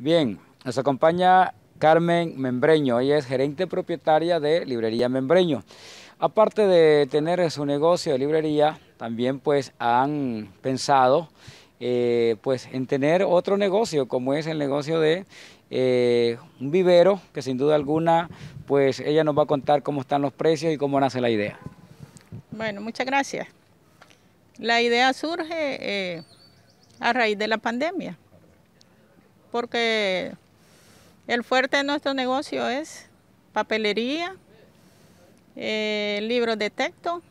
Bien, nos acompaña Carmen Membreño, ella es gerente propietaria de Librería Membreño. Aparte de tener su negocio de librería, también pues han pensado eh, pues en tener otro negocio, como es el negocio de eh, un vivero, que sin duda alguna pues ella nos va a contar cómo están los precios y cómo nace la idea. Bueno, muchas gracias. La idea surge eh, a raíz de la pandemia porque el fuerte de nuestro negocio es papelería, eh, libros de texto,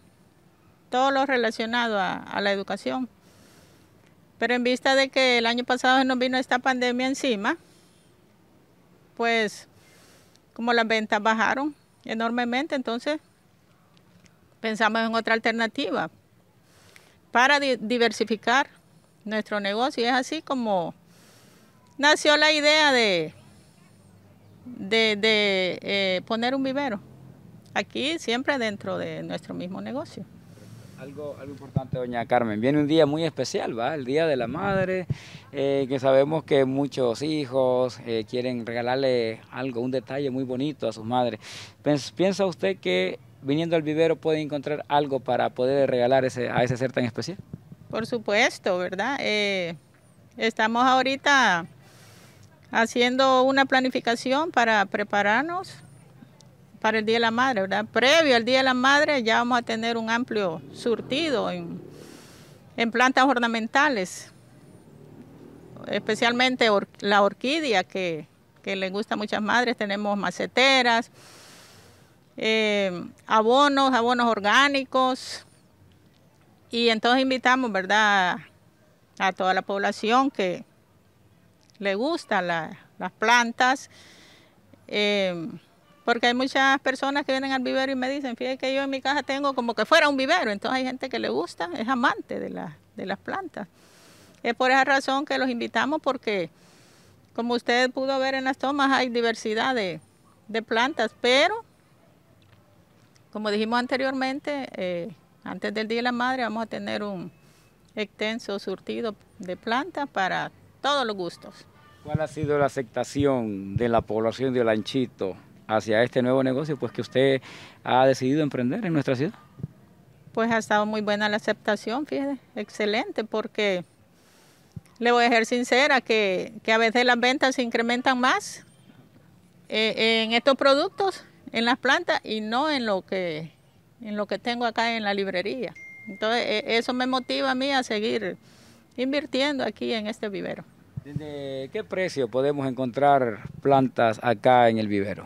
todo lo relacionado a, la educación. Pero en vista de que el año pasado nos vino esta pandemia encima, pues como las ventas bajaron enormemente, entonces pensamos en otra alternativa para diversificar nuestro negocio. Y es así como nació la idea de, de, eh, poner un vivero aquí, siempre dentro de nuestro mismo negocio. Algo, algo importante, doña Carmen, viene un día muy especial, ¿va? El Día de la Madre, eh, que sabemos que muchos hijos eh, quieren regalarle algo, un detalle muy bonito a sus madres. ¿Piensa usted que viniendo al vivero puede encontrar algo para poder regalar ese, a ese ser tan especial? Por supuesto, ¿verdad? estamos ahorita haciendo una planificación para prepararnos para el Día de la Madre, ¿verdad? Previo al Día de la Madre ya vamos a tener un amplio surtido en, plantas ornamentales, especialmente la orquídea que, le gusta a muchas madres, tenemos maceteras, eh, abonos, abonos orgánicos, y entonces invitamos, ¿verdad?, a toda la población que le gustan las plantas. Eh, porque hay muchas personas que vienen al vivero y me dicen, fíjate que yo en mi casa tengo como que fuera un vivero, entonces hay gente que le gusta, es amante de, de las plantas. Es por esa razón que los invitamos porque, como usted pudo ver en las tomas, hay diversidad de, plantas, pero, como dijimos anteriormente, eh, antes del Día de la Madre vamos a tener un extenso surtido de plantas para todos los gustos. ¿Cuál ha sido la aceptación de la población de Olanchito hacia este nuevo negocio pues que usted ha decidido emprender en nuestra ciudad? Pues ha estado muy buena la aceptación, fíjese, excelente, porque le voy a ser sincera que, a veces las ventas se incrementan más eh, en estos productos, en las plantas y no en lo que en lo que tengo acá en la librería. Entonces, e, eso me motiva a mí a seguir invirtiendo aquí en este vivero. ¿Desde qué precio podemos encontrar plantas acá en el vivero?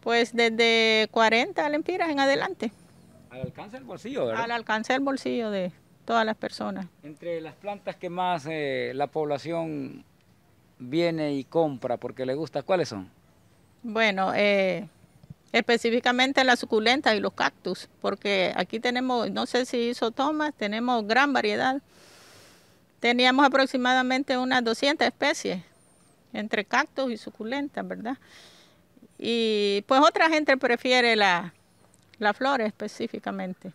Pues desde 40 lempiras en adelante. Al alcance del bolsillo, ¿verdad? Al alcance del bolsillo de todas las personas. Entre las plantas que más eh, la población viene y compra porque le gusta, ¿cuáles son? Bueno, eh, específicamente las suculentas y los cactus, porque aquí tenemos, no sé si hizo tomas, tenemos gran variedad teníamos aproximadamente unas 200 especies, entre cactus y suculentas, ¿verdad? Y pues otra gente prefiere la, la flor específicamente.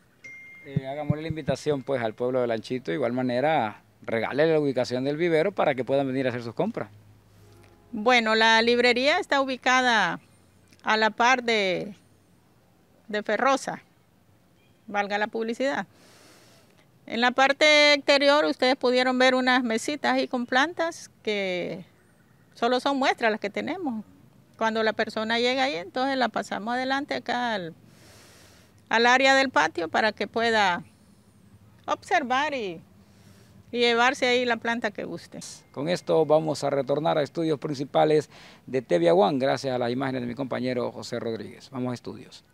Eh, Hagamos la invitación pues al pueblo de Lanchito, de igual manera regale la ubicación del vivero para que puedan venir a hacer sus compras. Bueno, la librería está ubicada a la par de, de Ferrosa, valga la publicidad. En la parte exterior ustedes pudieron ver unas mesitas ahí con plantas que solo son muestras las que tenemos. Cuando la persona llega ahí, entonces la pasamos adelante acá al, área del patio para que pueda observar y, llevarse ahí la planta que guste. Con esto vamos a retornar a estudios principales de Teviaguán, gracias a la imagen de mi compañero José Rodríguez. Vamos a estudios.